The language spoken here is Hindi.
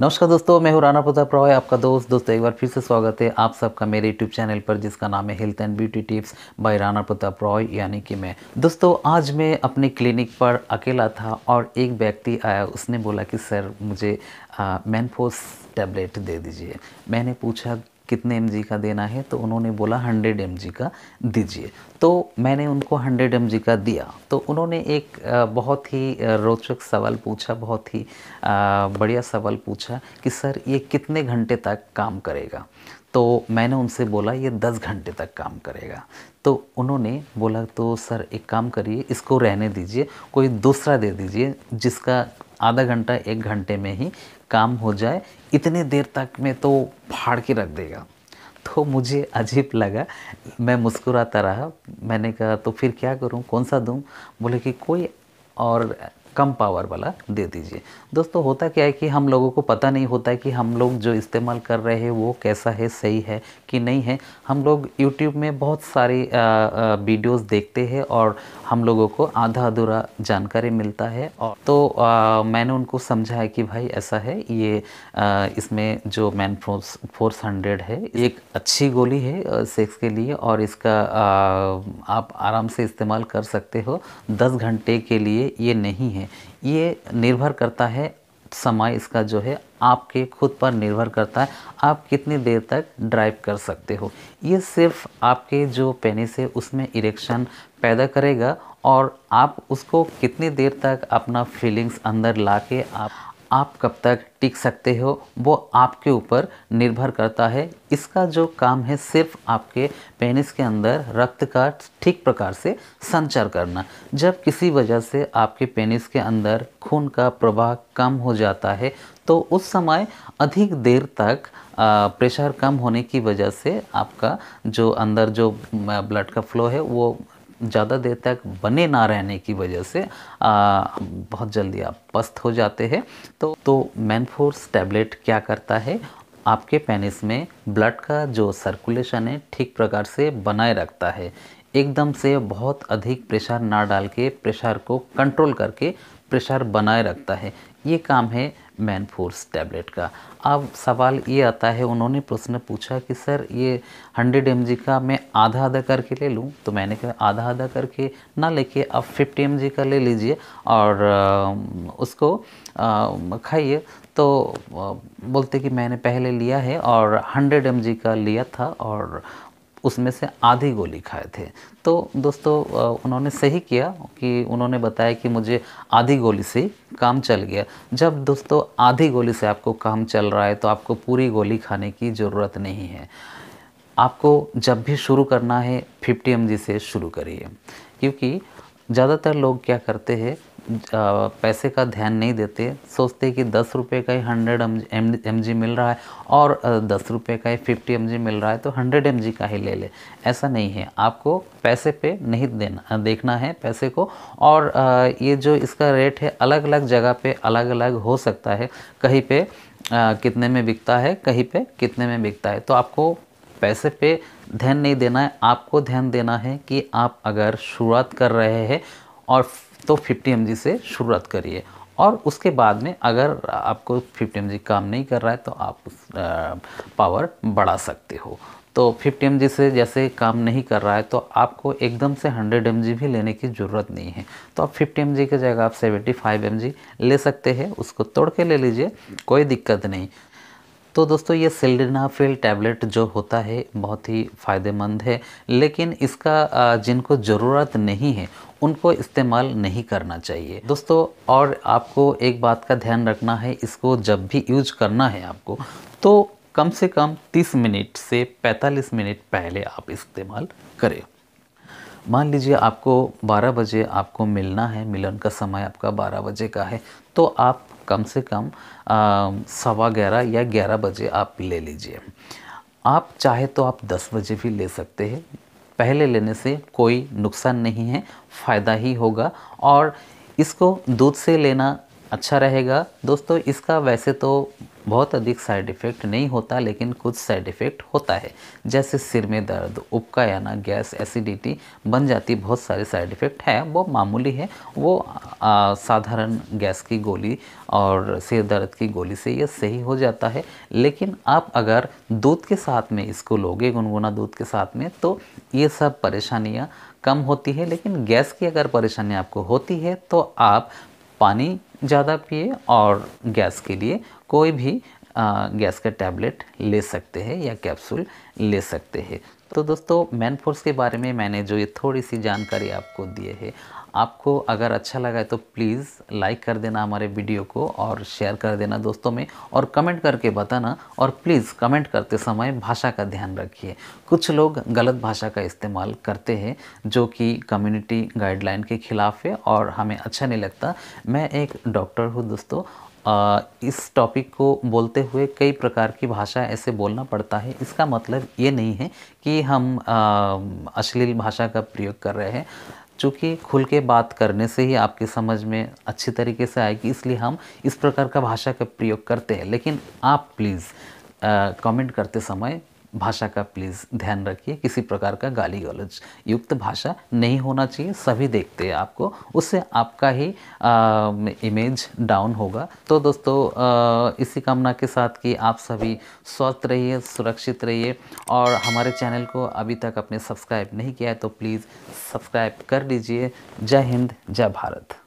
नमस्कार दोस्तों मैं हूँ राणा प्रताप रॉय आपका दोस्त दोस्तों एक बार फिर से स्वागत है आप सबका मेरे यूट्यूब चैनल पर जिसका नाम है health and beauty tips by Rana Pratap Roy यानी कि मैं दोस्तों आज मैं अपने क्लिनिक पर अकेला था और एक व्यक्ति आया उसने बोला कि सर मुझे मैनफोस टैबलेट दे दीजिए मैंने पूछा कितने एम का देना है तो उन्होंने बोला हंड्रेड एम का दीजिए तो मैंने उनको हंड्रेड एम का दिया तो उन्होंने एक बहुत ही रोचक सवाल पूछा बहुत ही बढ़िया सवाल पूछा कि सर ये कितने घंटे तक काम करेगा तो मैंने उनसे बोला ये दस घंटे तक काम करेगा तो उन्होंने बोला तो सर एक काम करिए इसको रहने दीजिए कोई दूसरा दे दीजिए जिसका आधा घंटा एक घंटे में ही काम हो जाए इतने देर तक में तो फाड़ के रख देगा तो मुझे अजीब लगा मैं मुस्कुराता रहा मैंने कहा तो फिर क्या करूं कौन सा दूं बोले कि कोई और कम पावर वाला दे दीजिए दोस्तों होता क्या है कि हम लोगों को पता नहीं होता है कि हम लोग जो इस्तेमाल कर रहे हैं वो कैसा है सही है कि नहीं है हम लोग यूट्यूब में बहुत सारी वीडियोस देखते हैं और हम लोगों को आधा अधूरा जानकारी मिलता है और तो आ, मैंने उनको समझाया कि भाई ऐसा है ये आ, इसमें जो मैन फोर्स फोर्स हंड्रेड है एक अच्छी गोली है सेक्स के लिए और इसका आ, आप आराम से इस्तेमाल कर सकते हो दस घंटे के लिए ये नहीं है हैं ये निर्भर करता है समय इसका जो है आपके खुद पर निर्भर करता है आप कितनी देर तक ड्राइव कर सकते हो ये सिर्फ आपके जो पेनिस है उसमें इरेक्शन पैदा करेगा और आप उसको कितनी देर तक अपना फीलिंग्स अंदर ला के आप आप कब तक टिक सकते हो वो आपके ऊपर निर्भर करता है इसका जो काम है सिर्फ आपके पेनिस के अंदर रक्त का ठीक प्रकार से संचार करना जब किसी वजह से आपके पेनिस के अंदर खून का प्रवाह कम हो जाता है तो उस समय अधिक देर तक प्रेशर कम होने की वजह से आपका जो अंदर जो ब्लड का फ्लो है वो ज़्यादा देर तक बने ना रहने की वजह से आ, बहुत जल्दी आप पस्त हो जाते हैं तो तो मैनफोर्स टैबलेट क्या करता है आपके पेनिस में ब्लड का जो सर्कुलेशन है ठीक प्रकार से बनाए रखता है एकदम से बहुत अधिक प्रेशर ना डाल के प्रेशर को कंट्रोल करके प्रेशर बनाए रखता है ये काम है मैन फोर्स टैबलेट का अब सवाल ये आता है उन्होंने प्रश्न पूछा कि सर ये हंड्रेड एम का मैं आधा आधा करके ले लूँ तो मैंने कहा आधा आधा करके ना लेके अब फिफ्टी एम का ले लीजिए और उसको खाइए तो बोलते कि मैंने पहले लिया है और हंड्रेड एम का लिया था और उसमें से आधी गोली खाए थे तो दोस्तों उन्होंने सही किया कि उन्होंने बताया कि मुझे आधी गोली से काम चल गया जब दोस्तों आधी गोली से आपको काम चल रहा है तो आपको पूरी गोली खाने की ज़रूरत नहीं है आपको जब भी शुरू करना है 50 एम से शुरू करिए क्योंकि ज़्यादातर लोग क्या करते हैं पैसे का ध्यान नहीं देते सोचते कि दस रुपये का ही हंड्रेड एम जी मिल रहा है और दस रुपये का ही फिफ्टी एम जी मिल रहा है तो हंड्रेड एम जी का ही ले ले ऐसा नहीं है आपको पैसे पे नहीं देना देखना है पैसे को और ये जो इसका रेट है अलग अलग जगह पे अलग अलग हो सकता है कहीं पे कितने में बिकता है कहीं पे कितने में बिकता है तो आपको पैसे पे ध्यान नहीं देना है आपको ध्यान देना है कि आप अगर शुरुआत कर रहे हैं और तो 50 एम से शुरुआत करिए और उसके बाद में अगर आपको 50 एम काम नहीं कर रहा है तो आप उस पावर बढ़ा सकते हो तो 50 एम से जैसे काम नहीं कर रहा है तो आपको एकदम से 100 एम भी लेने की ज़रूरत नहीं है तो आप 50 एम की जगह आप 75 फाइव ले सकते हैं उसको तोड़ के ले लीजिए कोई दिक्कत नहीं तो दोस्तों ये सिल्डेनाफिल टैबलेट जो होता है बहुत ही फ़ायदेमंद है लेकिन इसका जिनको ज़रूरत नहीं है उनको इस्तेमाल नहीं करना चाहिए दोस्तों और आपको एक बात का ध्यान रखना है इसको जब भी यूज करना है आपको तो कम से कम 30 मिनट से 45 मिनट पहले आप इस्तेमाल करें मान लीजिए आपको 12 बजे आपको मिलना है मिलन का समय आपका 12 बजे का है तो आप कम से कम सवा ग्यारह या ग्यारह बजे आप ले लीजिए आप चाहे तो आप दस बजे भी ले सकते हैं पहले लेने से कोई नुकसान नहीं है फ़ायदा ही होगा और इसको दूध से लेना अच्छा रहेगा दोस्तों इसका वैसे तो बहुत अधिक साइड इफ़ेक्ट नहीं होता लेकिन कुछ साइड इफ़ेक्ट होता है जैसे सिर में दर्द उपका याना गैस एसिडिटी बन जाती बहुत सारे साइड इफ़ेक्ट है वो मामूली है वो साधारण गैस की गोली और सिर दर्द की गोली से ये सही हो जाता है लेकिन आप अगर दूध के साथ में इसको लोगे गुनगुना दूध के साथ में तो ये सब परेशानियाँ कम होती है लेकिन गैस की अगर परेशानी आपको होती है तो आप पानी ज़्यादा पिए और गैस के लिए कोई भी आ, गैस का टैबलेट ले सकते हैं या कैप्सूल ले सकते हैं तो दोस्तों मैन फोर्स के बारे में मैंने जो ये थोड़ी सी जानकारी आपको दी है आपको अगर अच्छा लगा है तो प्लीज़ लाइक कर देना हमारे वीडियो को और शेयर कर देना दोस्तों में और कमेंट करके बताना और प्लीज़ कमेंट करते समय भाषा का ध्यान रखिए कुछ लोग गलत भाषा का इस्तेमाल करते हैं जो कि कम्युनिटी गाइडलाइन के ख़िलाफ़ है और हमें अच्छा नहीं लगता मैं एक डॉक्टर हूँ दोस्तों आ, इस टॉपिक को बोलते हुए कई प्रकार की भाषा ऐसे बोलना पड़ता है इसका मतलब ये नहीं है कि हम अश्लील भाषा का प्रयोग कर रहे हैं चूँकि खुल के बात करने से ही आपकी समझ में अच्छी तरीके से आएगी इसलिए हम इस प्रकार का भाषा का प्रयोग करते हैं लेकिन आप प्लीज़ कमेंट करते समय भाषा का प्लीज़ ध्यान रखिए किसी प्रकार का गाली गलौज युक्त भाषा नहीं होना चाहिए सभी देखते हैं आपको उससे आपका ही आ, इमेज डाउन होगा तो दोस्तों आ, इसी कामना के साथ कि आप सभी स्वस्थ रहिए सुरक्षित रहिए और हमारे चैनल को अभी तक अपने सब्सक्राइब नहीं किया है तो प्लीज़ सब्सक्राइब कर लीजिए जय हिंद जय भारत